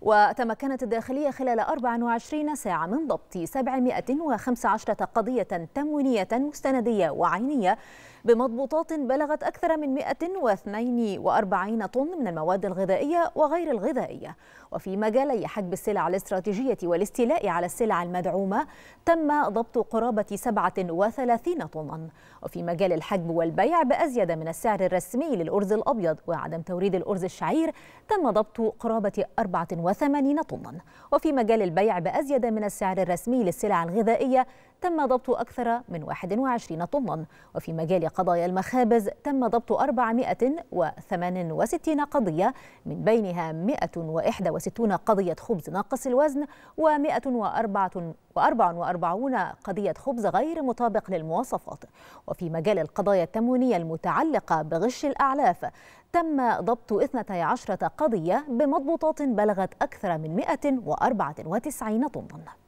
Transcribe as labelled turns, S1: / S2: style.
S1: وتمكنت الداخلية خلال 24 ساعة من ضبط 715 قضية تموينية مستندية وعينية بمضبوطات بلغت أكثر من 142 طن من المواد الغذائية وغير الغذائية وفي مجالي حجب السلع الاستراتيجية والاستيلاء على السلع المدعومة تم ضبط قرابة 37 طنا وفي مجال الحجب والبيع بأزيد من السعر الرسمي للأرز الأبيض وعدم توريد الأرز الشعير تم ضبط قرابة 24 280 طنا وفي مجال البيع بأزيد من السعر الرسمي للسلع الغذائية تم ضبط أكثر من 21 طنا وفي مجال قضايا المخابز تم ضبط 468 قضية من بينها 161 قضية خبز ناقص الوزن و 104 و44 قضية خبز غير مطابق للمواصفات وفي مجال القضايا التموينية المتعلقة بغش الأعلاف تم ضبط 12 قضية بمضبوطات بلغت أكثر من 194 طنًا